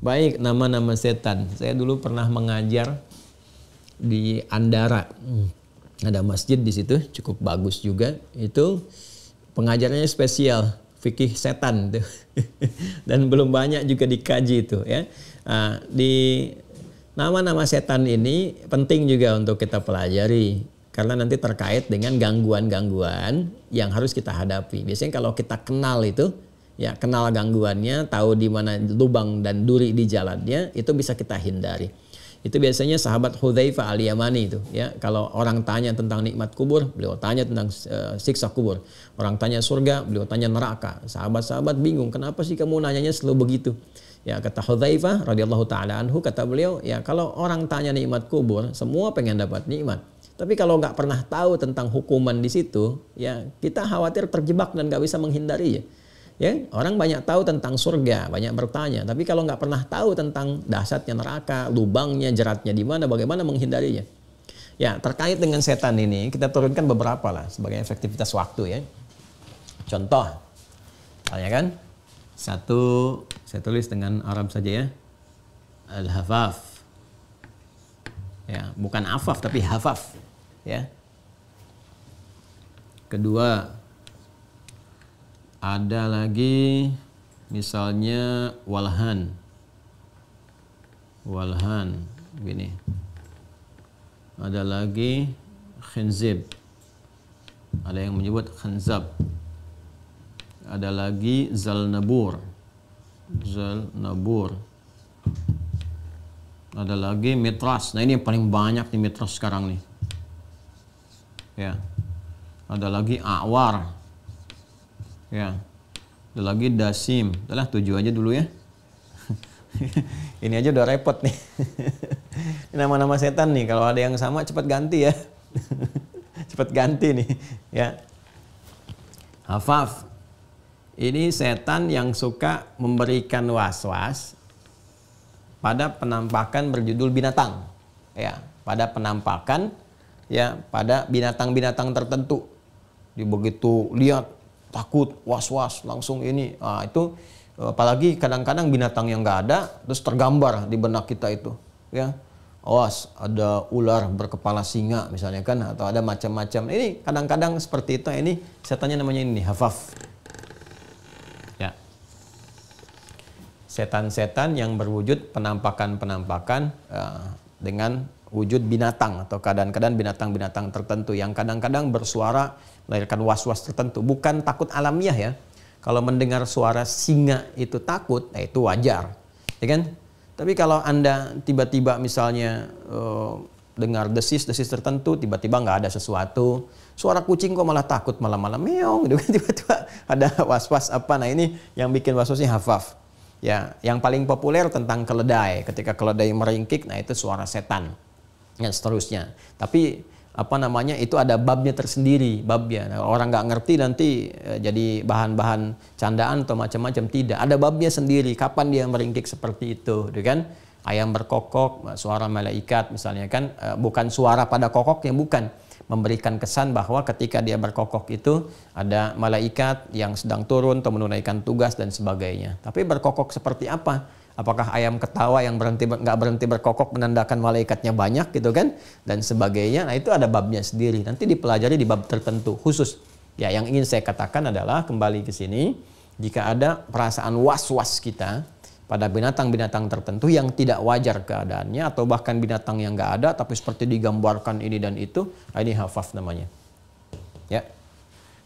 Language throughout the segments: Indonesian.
Baik, nama-nama setan. Saya dulu pernah mengajar di Andara. Hmm, ada masjid di situ, cukup bagus juga. Itu pengajarannya spesial, fikih setan tuh. Dan belum banyak juga dikaji itu ya. Nah, di nama-nama setan ini penting juga untuk kita pelajari karena nanti terkait dengan gangguan-gangguan yang harus kita hadapi. Biasanya kalau kita kenal itu ya kenal gangguannya, tahu di mana lubang dan duri di jalannya, itu bisa kita hindari. Itu biasanya sahabat Hudzaifah al-Yamani itu ya. Kalau orang tanya tentang nikmat kubur, beliau tanya tentang uh, siksa kubur. Orang tanya surga, beliau tanya neraka. Sahabat-sahabat bingung, kenapa sih kamu nanyanya selalu begitu? Ya kata Hudzaifah radhiyallahu taala anhu kata beliau, ya kalau orang tanya nikmat kubur, semua pengen dapat nikmat. Tapi kalau nggak pernah tahu tentang hukuman di situ, ya kita khawatir terjebak dan nggak bisa ya. Ya, orang banyak tahu tentang surga, banyak bertanya. Tapi kalau nggak pernah tahu tentang dahsyatnya neraka, lubangnya, jeratnya di mana, bagaimana menghindarinya? Ya, terkait dengan setan ini, kita turunkan beberapa lah sebagai efektivitas waktu ya. Contoh, misalnya kan, satu, saya tulis dengan Arab saja ya, Al-Hafaf. Ya, bukan afaf tapi hafaf. Ya. Kedua, ada lagi misalnya walhan. Walhan gini. Ada lagi khinzib. Ada yang menyebut khinzab Ada lagi zalnabur. Zalnabur. Ada lagi mitras. Nah ini yang paling banyak di mitras sekarang nih. Ya. Ada lagi awar Ya. Ada lagi dasim. telah tujuh aja dulu ya. ini aja udah repot nih. nama-nama setan nih. Kalau ada yang sama cepat ganti ya. cepat ganti nih. Ya. Hafaf. Ini setan yang suka memberikan was-was pada penampakan berjudul binatang. Ya, pada penampakan ya pada binatang-binatang tertentu. Di begitu lihat takut, was-was, langsung ini. Nah, itu eh, apalagi kadang-kadang binatang yang nggak ada terus tergambar di benak kita itu, ya. Awas, ada ular berkepala singa misalnya kan atau ada macam-macam. Ini kadang-kadang seperti itu. Ini setannya namanya ini hafaf. Ya. Setan-setan yang berwujud penampakan-penampakan uh, dengan wujud binatang atau keadaan-keadaan binatang-binatang tertentu yang kadang-kadang bersuara melahirkan was-was tertentu. Bukan takut alamiah ya. Kalau mendengar suara singa itu takut, nah itu wajar, ya kan? Tapi kalau anda tiba-tiba misalnya uh, dengar desis-desis tertentu, tiba-tiba nggak ada sesuatu, suara kucing kok malah takut malam-malam meong, gitu kan tiba-tiba ada was-was apa? Nah ini yang bikin was-wasnya hafaf. Ya, yang paling populer tentang keledai. Ketika keledai meringkik, nah itu suara setan dan ya, seterusnya. Tapi apa namanya itu ada babnya tersendiri babnya nah, orang nggak ngerti nanti eh, jadi bahan-bahan candaan atau macam-macam tidak ada babnya sendiri kapan dia meringkik seperti itu gitu kan ayam berkokok eh, suara malaikat misalnya kan eh, bukan suara pada kokoknya bukan memberikan kesan bahwa ketika dia berkokok itu ada malaikat yang sedang turun atau menunaikan tugas dan sebagainya tapi berkokok seperti apa apakah ayam ketawa yang berhenti nggak berhenti berkokok menandakan malaikatnya banyak gitu kan dan sebagainya nah itu ada babnya sendiri nanti dipelajari di bab tertentu khusus ya yang ingin saya katakan adalah kembali ke sini jika ada perasaan was-was kita pada binatang-binatang tertentu yang tidak wajar keadaannya atau bahkan binatang yang nggak ada tapi seperti digambarkan ini dan itu nah, ini hafaf namanya ya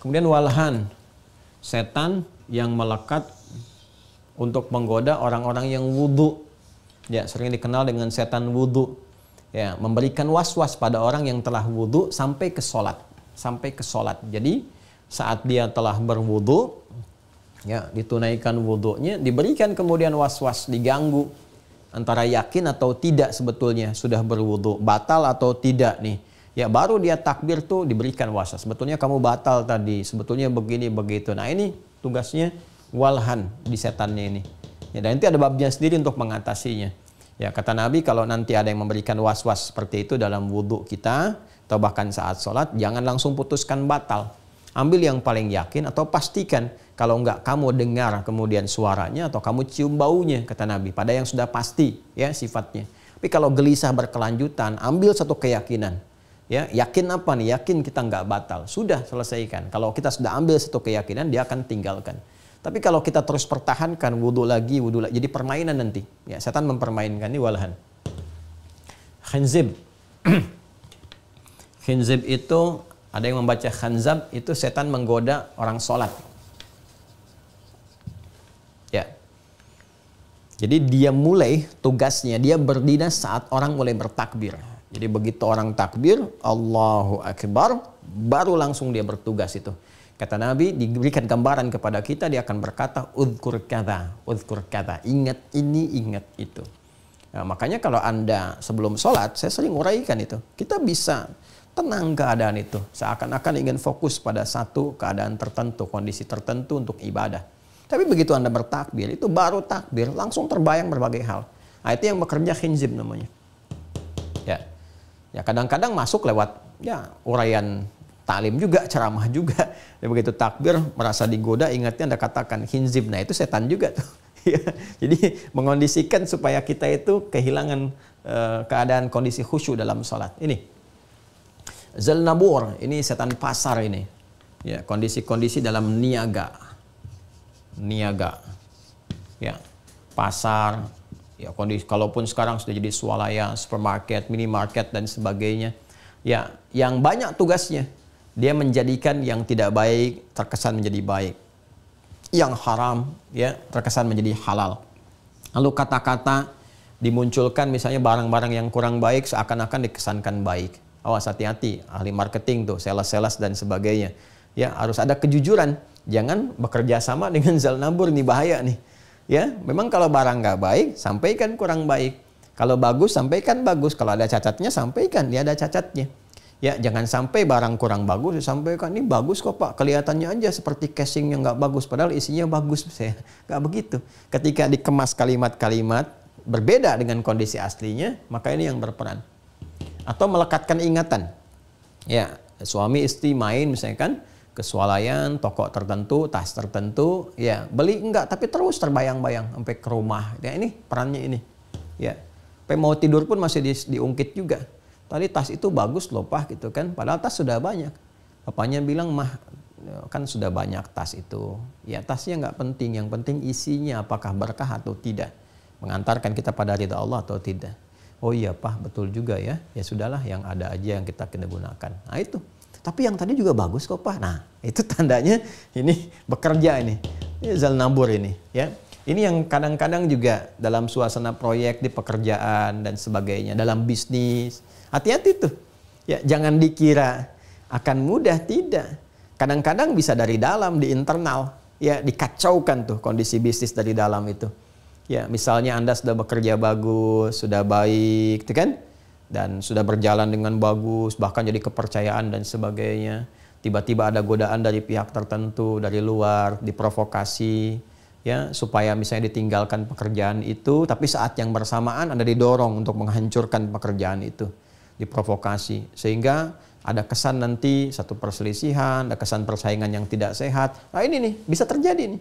kemudian walhan setan yang melekat untuk menggoda orang-orang yang wudhu. Ya, sering dikenal dengan setan wudhu. Ya, memberikan was-was pada orang yang telah wudhu sampai ke sholat. Sampai ke sholat. Jadi, saat dia telah berwudhu, ya, ditunaikan wudhunya, diberikan kemudian was-was, diganggu. Antara yakin atau tidak sebetulnya sudah berwudhu. Batal atau tidak nih. Ya baru dia takbir tuh diberikan was-was Sebetulnya kamu batal tadi, sebetulnya begini begitu. Nah ini tugasnya walhan di setannya ini. Ya, dan nanti ada babnya sendiri untuk mengatasinya. Ya, kata Nabi kalau nanti ada yang memberikan was-was seperti itu dalam wudhu kita atau bahkan saat sholat, jangan langsung putuskan batal. Ambil yang paling yakin atau pastikan kalau enggak kamu dengar kemudian suaranya atau kamu cium baunya kata Nabi pada yang sudah pasti ya sifatnya. Tapi kalau gelisah berkelanjutan, ambil satu keyakinan. Ya, yakin apa nih? Yakin kita nggak batal. Sudah selesaikan. Kalau kita sudah ambil satu keyakinan, dia akan tinggalkan. Tapi kalau kita terus pertahankan wudhu lagi, wudhu lagi, jadi permainan nanti. Ya, setan mempermainkan ini walahan. Khinzib. Khinzib itu ada yang membaca khanzab itu setan menggoda orang sholat. Ya. Jadi dia mulai tugasnya, dia berdinas saat orang mulai bertakbir. Jadi begitu orang takbir, Allahu Akbar, baru langsung dia bertugas itu. Kata Nabi diberikan gambaran kepada kita dia akan berkata udhkur kata, udhkur kata. Ingat ini, ingat itu. Nah, makanya kalau Anda sebelum sholat, saya sering uraikan itu. Kita bisa tenang keadaan itu. Seakan-akan ingin fokus pada satu keadaan tertentu, kondisi tertentu untuk ibadah. Tapi begitu Anda bertakbir, itu baru takbir, langsung terbayang berbagai hal. Nah, itu yang bekerja khinzib namanya. Ya. Ya kadang-kadang masuk lewat ya uraian taklim juga, ceramah juga. Dan begitu takbir merasa digoda, ingatnya Anda katakan hinzib. Nah, itu setan juga tuh. Iya. Jadi mengondisikan supaya kita itu kehilangan uh, keadaan kondisi khusyuk dalam sholat. Ini zalnabur, ini setan pasar ini. Ya, kondisi-kondisi dalam niaga. Niaga. Ya, pasar, ya kondisi kalaupun sekarang sudah jadi swalaya, supermarket, minimarket dan sebagainya. Ya, yang banyak tugasnya dia menjadikan yang tidak baik terkesan menjadi baik. Yang haram ya terkesan menjadi halal. Lalu kata-kata dimunculkan misalnya barang-barang yang kurang baik seakan-akan dikesankan baik. Awas hati-hati, ahli marketing tuh, sales-sales dan sebagainya. Ya, harus ada kejujuran. Jangan bekerja sama dengan zal nabur nih bahaya nih. Ya, memang kalau barang nggak baik, sampaikan kurang baik. Kalau bagus, sampaikan bagus. Kalau ada cacatnya, sampaikan dia ada cacatnya. Ya, jangan sampai barang kurang bagus sampai disampaikan ini bagus kok Pak, kelihatannya aja seperti casing yang nggak bagus padahal isinya bagus. Saya nggak begitu. Ketika dikemas kalimat-kalimat berbeda dengan kondisi aslinya, maka ini yang berperan. Atau melekatkan ingatan. Ya, suami istri main misalnya kan kesualayan, toko tertentu, tas tertentu, ya beli enggak tapi terus terbayang-bayang sampai ke rumah. Ya ini perannya ini. Ya. Sampai mau tidur pun masih di, diungkit juga tadi tas itu bagus loh pak gitu kan padahal tas sudah banyak bapaknya bilang mah kan sudah banyak tas itu ya tasnya nggak penting yang penting isinya apakah berkah atau tidak mengantarkan kita pada ridha Allah atau tidak oh iya pak betul juga ya ya sudahlah yang ada aja yang kita kena gunakan nah itu tapi yang tadi juga bagus kok pak nah itu tandanya ini bekerja ini ini zal nabur ini ya ini yang kadang-kadang juga dalam suasana proyek di pekerjaan dan sebagainya dalam bisnis Hati-hati tuh. Ya, jangan dikira akan mudah tidak. Kadang-kadang bisa dari dalam di internal ya dikacaukan tuh kondisi bisnis dari dalam itu. Ya, misalnya Anda sudah bekerja bagus, sudah baik, itu kan? Dan sudah berjalan dengan bagus, bahkan jadi kepercayaan dan sebagainya. Tiba-tiba ada godaan dari pihak tertentu, dari luar, diprovokasi, ya supaya misalnya ditinggalkan pekerjaan itu tapi saat yang bersamaan Anda didorong untuk menghancurkan pekerjaan itu diprovokasi sehingga ada kesan nanti satu perselisihan, ada kesan persaingan yang tidak sehat. Nah ini nih bisa terjadi nih.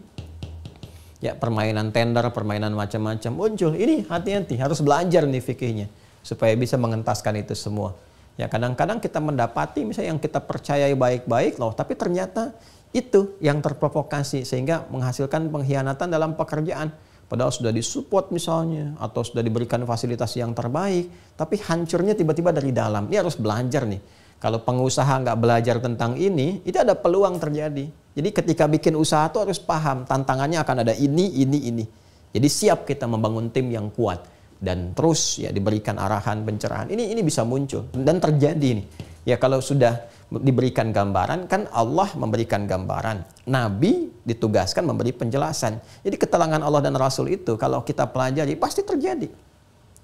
Ya permainan tender, permainan macam-macam muncul. Ini hati-hati harus belajar nih fikihnya supaya bisa mengentaskan itu semua. Ya kadang-kadang kita mendapati misalnya yang kita percayai baik-baik loh, tapi ternyata itu yang terprovokasi sehingga menghasilkan pengkhianatan dalam pekerjaan. Padahal sudah disupport misalnya, atau sudah diberikan fasilitas yang terbaik, tapi hancurnya tiba-tiba dari dalam. Ini harus belajar nih. Kalau pengusaha nggak belajar tentang ini, itu ada peluang terjadi. Jadi ketika bikin usaha itu harus paham, tantangannya akan ada ini, ini, ini. Jadi siap kita membangun tim yang kuat dan terus ya diberikan arahan pencerahan. Ini ini bisa muncul dan terjadi nih. Ya kalau sudah diberikan gambaran, kan Allah memberikan gambaran. Nabi ditugaskan memberi penjelasan. Jadi ketelangan Allah dan Rasul itu kalau kita pelajari pasti terjadi.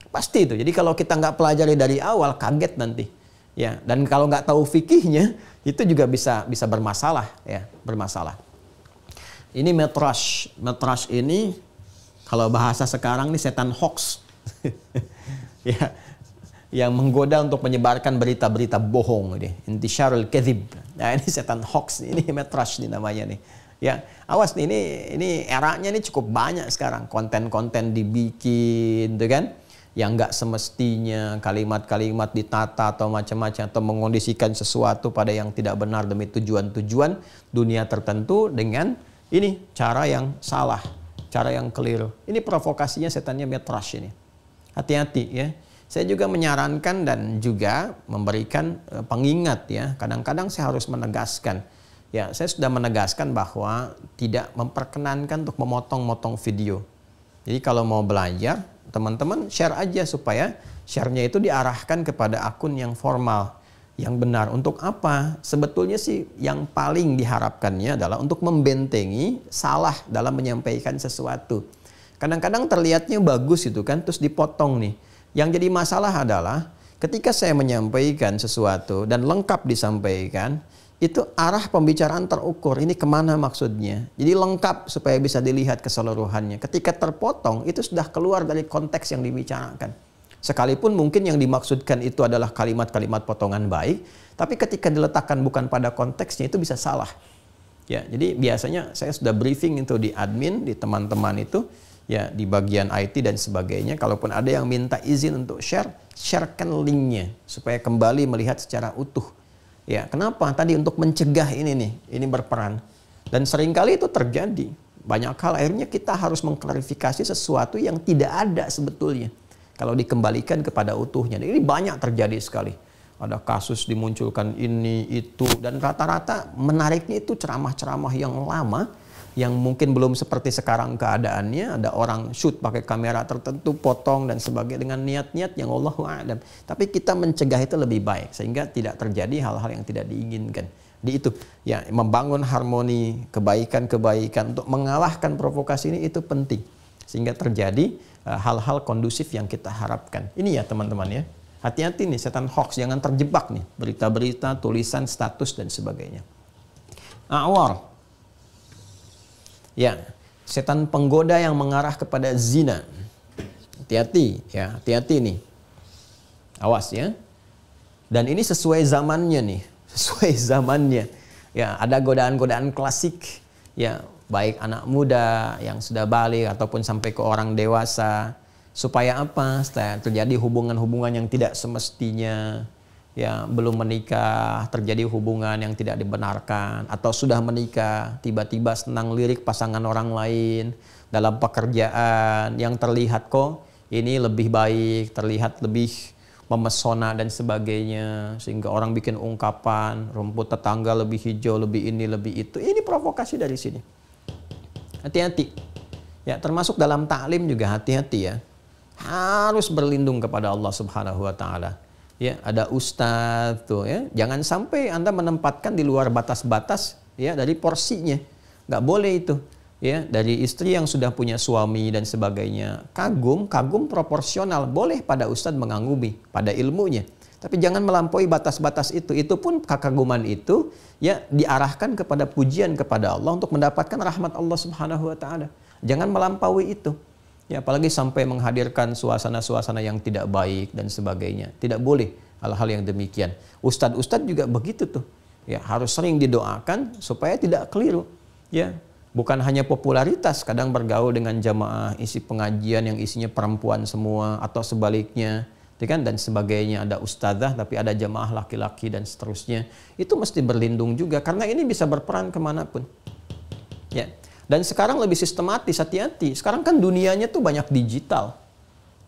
Pasti itu. Jadi kalau kita nggak pelajari dari awal kaget nanti. Ya, dan kalau nggak tahu fikihnya itu juga bisa bisa bermasalah ya, bermasalah. Ini metrash. Metrash ini kalau bahasa sekarang nih setan hoax. ya, yang menggoda untuk menyebarkan berita-berita bohong ini. Intisharul kezib Nah, ini setan hoax, ini metras nih namanya nih. Ya, awas nih ini ini eranya ini cukup banyak sekarang konten-konten dibikin tuh kan yang nggak semestinya kalimat-kalimat ditata atau macam-macam atau mengondisikan sesuatu pada yang tidak benar demi tujuan-tujuan dunia tertentu dengan ini cara yang salah, cara yang keliru. Ini provokasinya setannya metras ini. Hati-hati ya saya juga menyarankan dan juga memberikan eh, pengingat ya. Kadang-kadang saya harus menegaskan. Ya, saya sudah menegaskan bahwa tidak memperkenankan untuk memotong-motong video. Jadi kalau mau belajar, teman-teman share aja supaya sharenya itu diarahkan kepada akun yang formal, yang benar. Untuk apa? Sebetulnya sih yang paling diharapkannya adalah untuk membentengi salah dalam menyampaikan sesuatu. Kadang-kadang terlihatnya bagus itu kan, terus dipotong nih yang jadi masalah adalah ketika saya menyampaikan sesuatu dan lengkap disampaikan, itu arah pembicaraan terukur. Ini kemana maksudnya? Jadi lengkap supaya bisa dilihat keseluruhannya. Ketika terpotong, itu sudah keluar dari konteks yang dibicarakan. Sekalipun mungkin yang dimaksudkan itu adalah kalimat-kalimat potongan baik, tapi ketika diletakkan bukan pada konteksnya itu bisa salah. Ya, jadi biasanya saya sudah briefing itu di admin, di teman-teman itu, ya di bagian IT dan sebagainya. Kalaupun ada yang minta izin untuk share, sharekan linknya supaya kembali melihat secara utuh. Ya, kenapa? Tadi untuk mencegah ini nih, ini berperan. Dan seringkali itu terjadi. Banyak hal akhirnya kita harus mengklarifikasi sesuatu yang tidak ada sebetulnya. Kalau dikembalikan kepada utuhnya. Ini banyak terjadi sekali. Ada kasus dimunculkan ini, itu. Dan rata-rata menariknya itu ceramah-ceramah yang lama yang mungkin belum seperti sekarang keadaannya ada orang shoot pakai kamera tertentu potong dan sebagainya dengan niat-niat yang Allah a'lam tapi kita mencegah itu lebih baik sehingga tidak terjadi hal-hal yang tidak diinginkan di itu ya membangun harmoni kebaikan-kebaikan untuk mengalahkan provokasi ini itu penting sehingga terjadi e, hal-hal uh, kondusif yang kita harapkan ini ya teman-teman ya hati-hati nih setan hoax jangan terjebak nih berita-berita tulisan status dan sebagainya awar Ya, setan penggoda yang mengarah kepada zina. Hati-hati, ya, hati-hati nih. Awas ya. Dan ini sesuai zamannya nih, sesuai zamannya. Ya, ada godaan-godaan klasik, ya, baik anak muda yang sudah balik ataupun sampai ke orang dewasa. Supaya apa? terjadi hubungan-hubungan yang tidak semestinya ya belum menikah, terjadi hubungan yang tidak dibenarkan, atau sudah menikah, tiba-tiba senang lirik pasangan orang lain dalam pekerjaan yang terlihat kok ini lebih baik, terlihat lebih memesona dan sebagainya sehingga orang bikin ungkapan rumput tetangga lebih hijau lebih ini lebih itu ini provokasi dari sini hati-hati ya termasuk dalam taklim juga hati-hati ya harus berlindung kepada Allah Subhanahu wa taala ya ada ustadz tuh ya jangan sampai anda menempatkan di luar batas-batas ya dari porsinya nggak boleh itu ya dari istri yang sudah punya suami dan sebagainya kagum kagum proporsional boleh pada ustadz mengagumi pada ilmunya tapi jangan melampaui batas-batas itu itu pun kekaguman itu ya diarahkan kepada pujian kepada Allah untuk mendapatkan rahmat Allah Subhanahu wa taala jangan melampaui itu Ya, apalagi sampai menghadirkan suasana-suasana yang tidak baik dan sebagainya. Tidak boleh hal-hal yang demikian. Ustadz-ustadz juga begitu tuh. Ya, harus sering didoakan supaya tidak keliru. Ya, bukan hanya popularitas, kadang bergaul dengan jamaah, isi pengajian yang isinya perempuan semua atau sebaliknya. Ya kan? dan sebagainya ada ustadzah tapi ada jamaah laki-laki dan seterusnya itu mesti berlindung juga karena ini bisa berperan kemanapun ya dan sekarang lebih sistematis, hati-hati. Sekarang kan dunianya tuh banyak digital.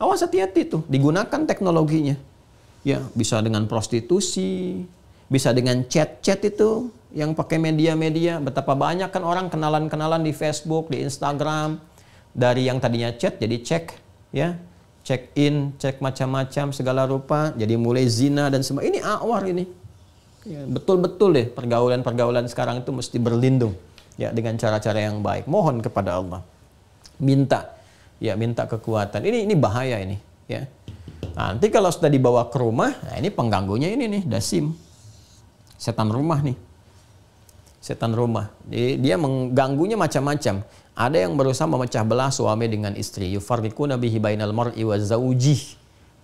Awas hati-hati tuh, digunakan teknologinya. Ya, bisa dengan prostitusi, bisa dengan chat-chat itu yang pakai media-media. Betapa banyak kan orang kenalan-kenalan di Facebook, di Instagram. Dari yang tadinya chat jadi cek, ya. Check in, cek macam-macam segala rupa, jadi mulai zina dan semua. Ini awar ini. Ya, betul-betul deh pergaulan-pergaulan sekarang itu mesti berlindung ya dengan cara-cara yang baik. Mohon kepada Allah. Minta ya minta kekuatan. Ini ini bahaya ini ya. Nanti kalau sudah dibawa ke rumah, nah ini pengganggunya ini nih, dasim. Setan rumah nih. Setan rumah. dia mengganggunya macam-macam. Ada yang berusaha memecah belah suami dengan istri. Yufarriquna bihi bainal mar'i wa zaujih.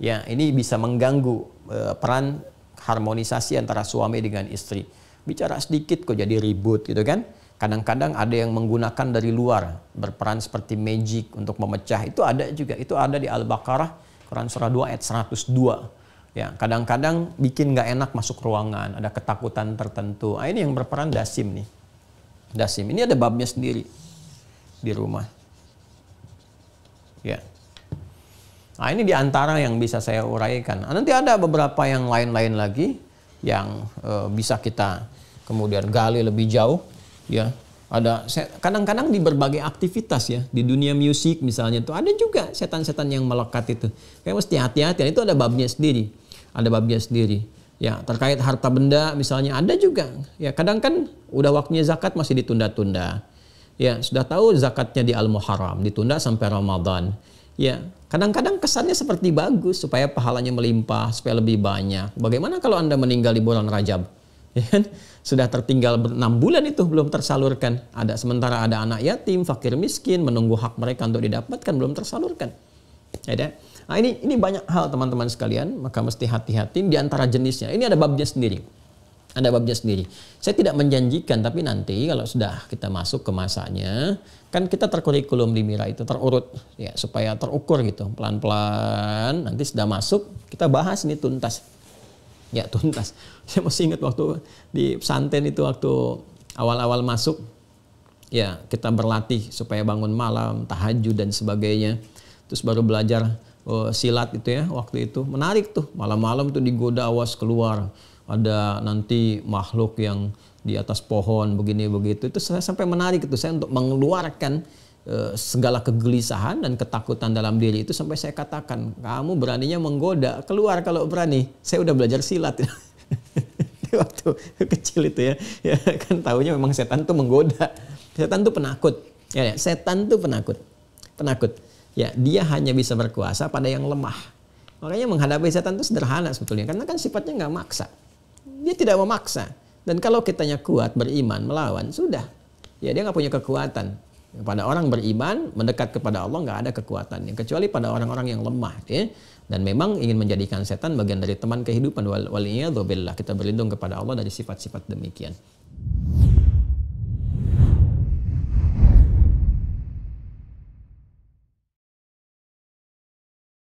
Ya, ini bisa mengganggu e, peran harmonisasi antara suami dengan istri. Bicara sedikit kok jadi ribut gitu kan. Kadang-kadang ada yang menggunakan dari luar, berperan seperti magic untuk memecah. Itu ada juga, itu ada di Al-Baqarah, Quran surah 2 ayat 102. Ya, kadang-kadang bikin nggak enak masuk ruangan, ada ketakutan tertentu. Nah, ini yang berperan dasim nih. Dasim. Ini ada babnya sendiri di rumah. Ya. Nah, ini diantara yang bisa saya uraikan. Nah, nanti ada beberapa yang lain-lain lagi yang e, bisa kita kemudian gali lebih jauh ya ada kadang-kadang di berbagai aktivitas ya di dunia musik misalnya itu ada juga setan-setan yang melekat itu kayak mesti hati-hati itu ada babnya sendiri ada babnya sendiri ya terkait harta benda misalnya ada juga ya kadang kan udah waktunya zakat masih ditunda-tunda ya sudah tahu zakatnya di al muharram ditunda sampai ramadan ya kadang-kadang kesannya seperti bagus supaya pahalanya melimpah supaya lebih banyak bagaimana kalau anda meninggal di bulan rajab ya kan? sudah tertinggal 6 bulan itu belum tersalurkan. Ada sementara ada anak yatim, fakir miskin, menunggu hak mereka untuk didapatkan belum tersalurkan. Ada. Ya, ya. Nah, ini ini banyak hal teman-teman sekalian, maka mesti hati-hati di antara jenisnya. Ini ada babnya sendiri. Ada babnya sendiri. Saya tidak menjanjikan, tapi nanti kalau sudah kita masuk ke masanya, kan kita terkurikulum di Mira itu terurut, ya supaya terukur gitu, pelan-pelan. Nanti sudah masuk, kita bahas ini tuntas nggak tuntas. Saya masih ingat waktu di pesantren itu waktu awal-awal masuk, ya kita berlatih supaya bangun malam, tahajud dan sebagainya. Terus baru belajar uh, silat itu ya waktu itu menarik tuh malam-malam tuh digoda awas keluar ada nanti makhluk yang di atas pohon begini begitu itu saya sampai menarik itu saya untuk mengeluarkan Eh, segala kegelisahan dan ketakutan dalam diri itu sampai saya katakan, kamu beraninya menggoda, keluar kalau berani. Saya udah belajar silat. waktu kecil itu ya, ya kan tahunya memang setan tuh menggoda. Setan tuh penakut. Ya, ya, setan tuh penakut. Penakut. Ya, dia hanya bisa berkuasa pada yang lemah. Makanya menghadapi setan itu sederhana sebetulnya karena kan sifatnya nggak maksa. Dia tidak memaksa. Dan kalau kitanya kuat beriman melawan sudah. Ya dia nggak punya kekuatan. Pada orang beriman, mendekat kepada Allah nggak ada kekuatannya. Kecuali pada orang-orang yang lemah. Ya. Dan memang ingin menjadikan setan bagian dari teman kehidupan. Walinya, Kita berlindung kepada Allah dari sifat-sifat demikian.